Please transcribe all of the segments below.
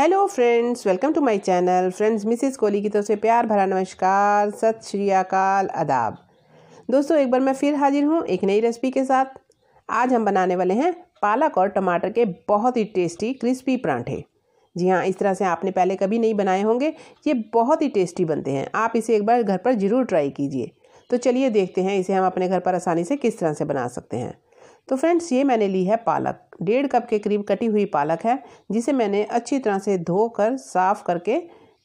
hello friends welcome to my channel friends Mrs Kohli की तरफ तो से प्यार भरा नमस्कार सत श्री अकाल अदाब दोस्तों एक बार मैं फिर हाजिर हूँ एक नई रेसिपी के साथ आज हम बनाने वाले हैं पालक और टमाटर के बहुत ही टेस्टी क्रिस्पी परांठे जी हाँ इस तरह से आपने पहले कभी नहीं बनाए होंगे ये बहुत ही टेस्टी बनते हैं आप इसे एक बार घर पर ज़रूर ट्राई कीजिए तो चलिए देखते हैं इसे हम अपने घर पर आसानी से किस तरह से बना सकते हैं तो फ्रेंड्स ये मैंने ली है पालक डेढ़ कप के करीब कटी हुई पालक है जिसे मैंने अच्छी तरह से धोकर साफ़ करके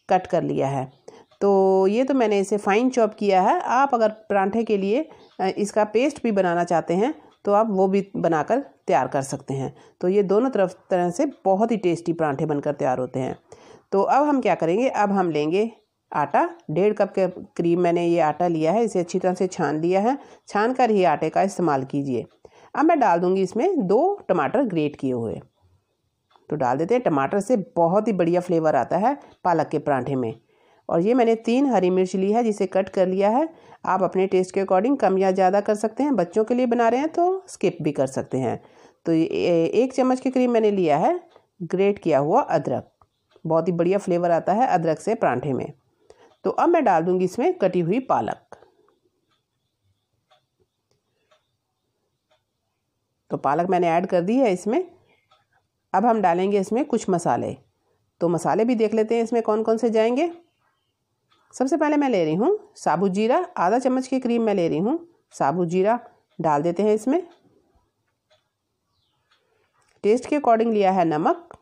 कट कर लिया है तो ये तो मैंने इसे फ़ाइन चॉप किया है आप अगर परांठे के लिए इसका पेस्ट भी बनाना चाहते हैं तो आप वो भी बनाकर तैयार कर सकते हैं तो ये दोनों तरफ तरह से बहुत ही टेस्टी परांठे बनकर तैयार होते हैं तो अब हम क्या करेंगे अब हम लेंगे आटा डेढ़ कप के करीब मैंने ये आटा लिया है इसे अच्छी तरह से छान लिया है छान कर ही आटे का इस्तेमाल कीजिए अब मैं डाल दूँगी इसमें दो टमाटर ग्रेट किए हुए तो डाल देते हैं टमाटर से बहुत ही बढ़िया फ्लेवर आता है पालक के परांठे में और ये मैंने तीन हरी मिर्च ली है जिसे कट कर लिया है आप अपने टेस्ट के अकॉर्डिंग कम या ज़्यादा कर सकते हैं बच्चों के लिए बना रहे हैं तो स्किप भी कर सकते हैं तो एक चम्मच के करीब मैंने लिया है ग्रेट किया हुआ अदरक बहुत ही बढ़िया फ्लेवर आता है अदरक से परांठे में तो अब मैं डाल दूँगी इसमें कटी हुई पालक तो पालक मैंने ऐड कर दी है इसमें अब हम डालेंगे इसमें कुछ मसाले तो मसाले भी देख लेते हैं इसमें कौन कौन से जाएंगे सबसे पहले मैं ले रही हूँ साबुत जीरा आधा चम्मच की क्रीम मैं ले रही हूँ साबुत जीरा डाल देते हैं इसमें टेस्ट के अकॉर्डिंग लिया है नमक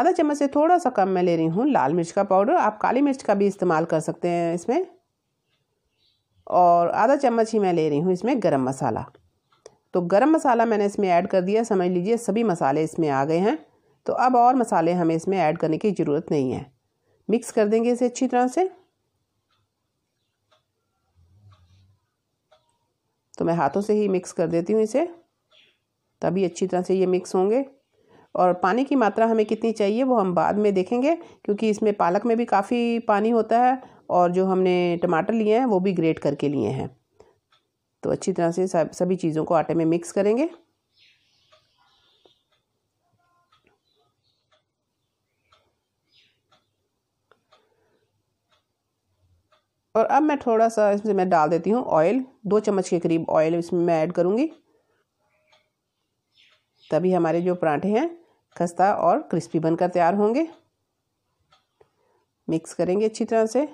आधा चम्मच से थोड़ा सा कम मैं ले रही हूँ लाल मिर्च का पाउडर आप काली मिर्च का भी इस्तेमाल कर सकते हैं इसमें और आधा चम्मच ही मैं ले रही हूँ इसमें गरम मसाला तो गरम मसाला मैंने इसमें ऐड कर दिया समझ लीजिए सभी मसाले इसमें आ गए हैं तो अब और मसाले हमें इसमें ऐड करने की ज़रूरत नहीं है मिक्स कर देंगे इसे अच्छी तरह से तो मैं हाथों से ही मिक्स कर देती हूँ इसे तभी अच्छी तरह से ये मिक्स होंगे और पानी की मात्रा हमें कितनी चाहिए वो हम बाद में देखेंगे क्योंकि इसमें पालक में भी काफ़ी पानी होता है और जो हमने टमाटर लिए हैं वो भी ग्रेट करके लिए हैं तो अच्छी तरह से सब सभी चीज़ों को आटे में मिक्स करेंगे और अब मैं थोड़ा सा इसमें मैं डाल देती हूँ ऑयल दो चम्मच के करीब ऑयल इसमें मैं ऐड करूँगी तभी हमारे जो पराठे हैं खस्ता और क्रिस्पी बनकर तैयार होंगे मिक्स करेंगे अच्छी तरह से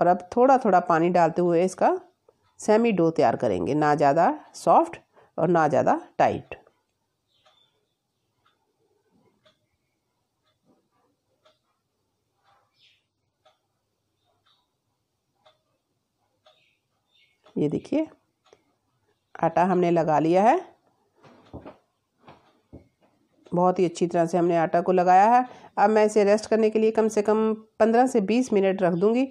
और अब थोड़ा थोड़ा पानी डालते हुए इसका सेमी डो तैयार करेंगे ना ज़्यादा सॉफ्ट और ना ज़्यादा टाइट ये देखिए आटा हमने लगा लिया है बहुत ही अच्छी तरह से हमने आटा को लगाया है अब मैं इसे रेस्ट करने के लिए कम से कम पंद्रह से बीस मिनट रख दूंगी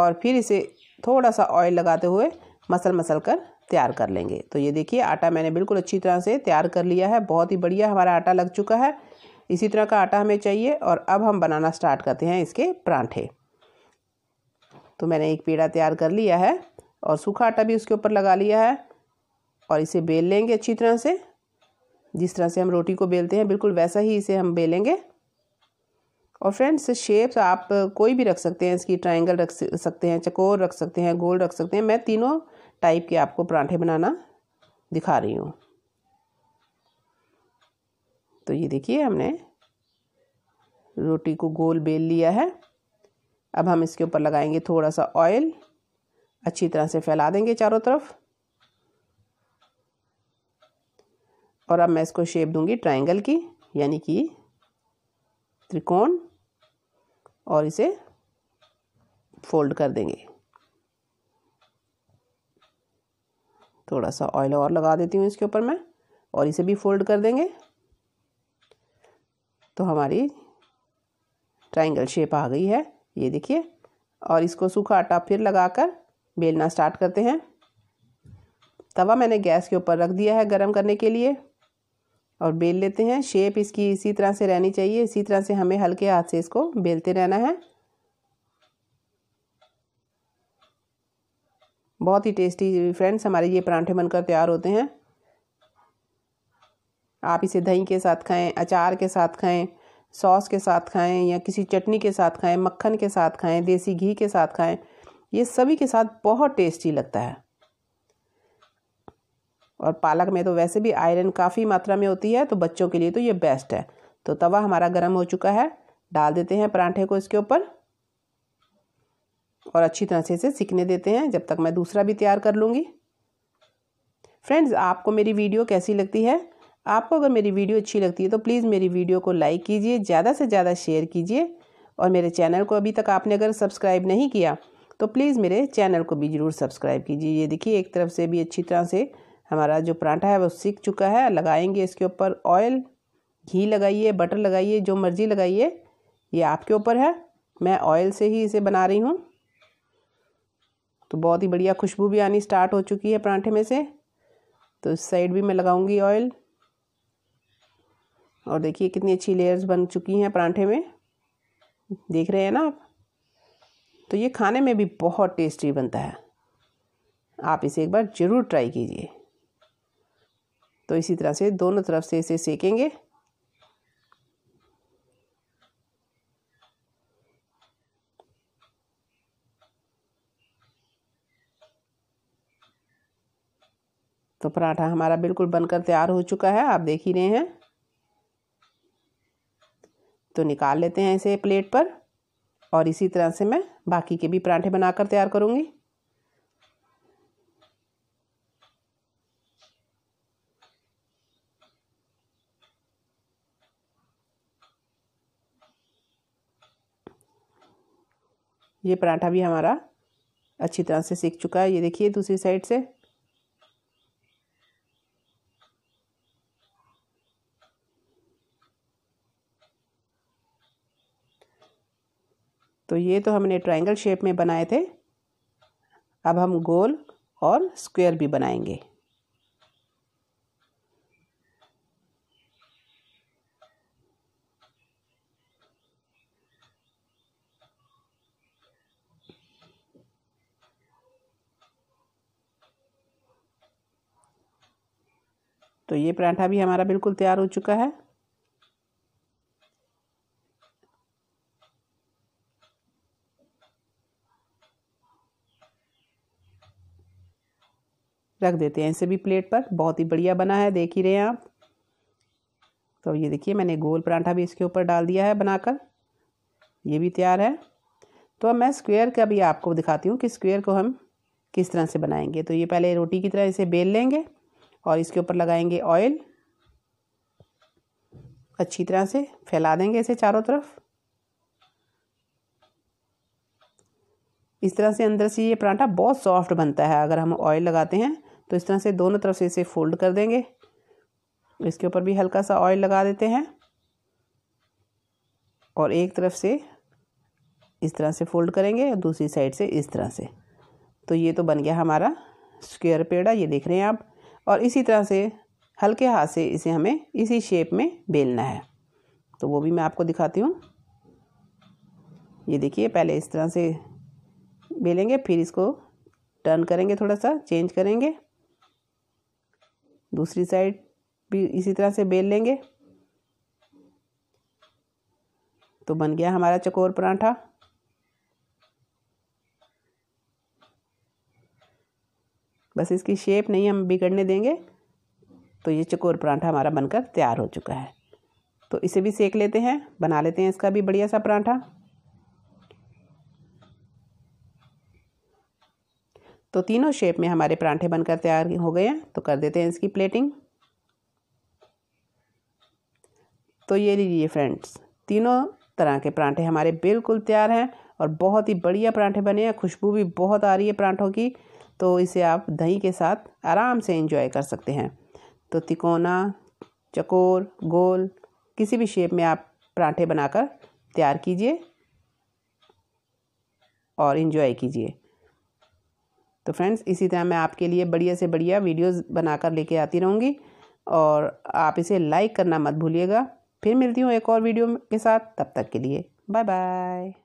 और फिर इसे थोड़ा सा ऑयल लगाते हुए मसल मसल कर तैयार कर लेंगे तो ये देखिए आटा मैंने बिल्कुल अच्छी तरह से तैयार कर लिया है बहुत ही बढ़िया हमारा आटा लग चुका है इसी तरह का आटा हमें चाहिए और अब हम बनाना स्टार्ट करते हैं इसके परांठे तो मैंने एक पेड़ा तैयार कर लिया है और सूखा आटा भी उसके ऊपर लगा लिया है और इसे बेल लेंगे अच्छी तरह से जिस तरह से हम रोटी को बेलते हैं बिल्कुल वैसा ही इसे हम बेलेंगे और फ्रेंड्स शेप्स आप कोई भी रख सकते हैं इसकी ट्रायंगल रख सकते हैं चकोर रख सकते हैं गोल रख सकते हैं मैं तीनों टाइप के आपको पराठे बनाना दिखा रही हूँ तो ये देखिए हमने रोटी को गोल बेल लिया है अब हम इसके ऊपर लगाएंगे थोड़ा सा ऑयल अच्छी तरह से फैला देंगे चारों तरफ और अब मैं इसको शेप दूंगी ट्रायंगल की यानी कि त्रिकोण और इसे फोल्ड कर देंगे थोड़ा सा ऑयल और लगा देती हूँ इसके ऊपर मैं और इसे भी फोल्ड कर देंगे तो हमारी ट्राइंगल शेप आ गई है ये देखिए और इसको सूखा आटा फिर लगाकर बेलना स्टार्ट करते हैं तवा मैंने गैस के ऊपर रख दिया है गर्म करने के लिए और बेल लेते हैं शेप इसकी इसी तरह से रहनी चाहिए इसी तरह से हमें हल्के हाथ से इसको बेलते रहना है बहुत ही टेस्टी फ्रेंड्स हमारे ये परांठे बनकर तैयार होते हैं आप इसे दही के साथ खाएं अचार के साथ खाएं सॉस के साथ खाएं या किसी चटनी के साथ खाएं मक्खन के साथ खाएं देसी घी के साथ खाएं ये सभी के साथ बहुत टेस्टी लगता है और पालक में तो वैसे भी आयरन काफ़ी मात्रा में होती है तो बच्चों के लिए तो ये बेस्ट है तो तवा हमारा गर्म हो चुका है डाल देते हैं परांठे को इसके ऊपर और अच्छी तरह से इसे सीखने देते हैं जब तक मैं दूसरा भी तैयार कर लूँगी फ्रेंड्स आपको मेरी वीडियो कैसी लगती है आपको अगर मेरी वीडियो अच्छी लगती है तो प्लीज़ मेरी वीडियो को लाइक कीजिए ज़्यादा से ज़्यादा शेयर कीजिए और मेरे चैनल को अभी तक आपने अगर सब्सक्राइब नहीं किया तो प्लीज़ मेरे चैनल को भी ज़रूर सब्सक्राइब कीजिए ये देखिए एक तरफ से भी अच्छी तरह से हमारा जो पराठा है वो सीख चुका है लगाएंगे इसके ऊपर ऑयल घी लगाइए बटर लगाइए जो मर्ज़ी लगाइए ये आपके ऊपर है मैं ऑयल से ही इसे बना रही हूँ तो बहुत ही बढ़िया खुशबू भी आनी स्टार्ट हो चुकी है पराठे में से तो इस साइड भी मैं लगाऊंगी ऑयल और देखिए कितनी अच्छी लेयर्स बन चुकी हैं पराठे में देख रहे हैं ना आप तो ये खाने में भी बहुत टेस्टी बनता है आप इसे एक बार ज़रूर ट्राई कीजिए तो इसी तरह से दोनों तरफ से इसे सेकेंगे तो पराठा हमारा बिल्कुल बनकर तैयार हो चुका है आप देख ही रहे हैं तो निकाल लेते हैं इसे प्लेट पर और इसी तरह से मैं बाकी के भी पराठे बनाकर तैयार करूंगी ये पराठा भी हमारा अच्छी तरह से सीख चुका है ये देखिए दूसरी साइड से तो ये तो हमने ट्राइंगल शेप में बनाए थे अब हम गोल और स्क्वायर भी बनाएंगे तो ये पराठा भी हमारा बिल्कुल तैयार हो चुका है रख देते हैं इसे भी प्लेट पर बहुत ही बढ़िया बना है देख ही रहे हैं आप तो ये देखिए मैंने गोल पराठा भी इसके ऊपर डाल दिया है बनाकर ये भी तैयार है तो अब मैं स्क्वेयर का भी आपको दिखाती हूँ कि स्क्वेयर को हम किस तरह से बनाएंगे तो ये पहले रोटी की तरह इसे बेल लेंगे और इसके ऊपर लगाएंगे ऑयल अच्छी तरह से फैला देंगे इसे चारों तरफ इस तरह से अंदर से ये पराठा बहुत सॉफ्ट बनता है अगर हम ऑयल लगाते हैं तो इस तरह से दोनों तरफ से इसे फोल्ड कर देंगे इसके ऊपर भी हल्का सा ऑयल लगा देते हैं और एक तरफ से इस तरह से फोल्ड करेंगे और दूसरी साइड से इस तरह से तो ये तो बन गया हमारा स्क्वेयर पेड़ा ये देख रहे हैं आप और इसी तरह से हल्के हाथ से इसे हमें इसी शेप में बेलना है तो वो भी मैं आपको दिखाती हूँ ये देखिए पहले इस तरह से बेलेंगे फिर इसको टर्न करेंगे थोड़ा सा चेंज करेंगे दूसरी साइड भी इसी तरह से बेल लेंगे तो बन गया हमारा चकोर पराठा बस इसकी शेप नहीं हम बिगड़ने देंगे तो ये चकोर पराठा हमारा बनकर तैयार हो चुका है तो इसे भी सेक लेते हैं बना लेते हैं इसका भी बढ़िया सा पराठा तो तीनों शेप में हमारे परांठे बनकर तैयार हो गए हैं तो कर देते हैं इसकी प्लेटिंग तो ये लीजिए फ्रेंड्स तीनों तरह के परांठे हमारे बिल्कुल तैयार हैं और बहुत ही बढ़िया परांठे बने हैं खुशबू भी बहुत आ रही है परांठों की तो इसे आप दही के साथ आराम से इंजॉय कर सकते हैं तो तिकोना चकोर गोल किसी भी शेप में आप पराठे बनाकर तैयार कीजिए और इन्जॉय कीजिए तो फ्रेंड्स इसी तरह मैं आपके लिए बढ़िया से बढ़िया वीडियोस बनाकर लेके आती रहूँगी और आप इसे लाइक करना मत भूलिएगा फिर मिलती हूँ एक और वीडियो के साथ तब तक के लिए बाय बाय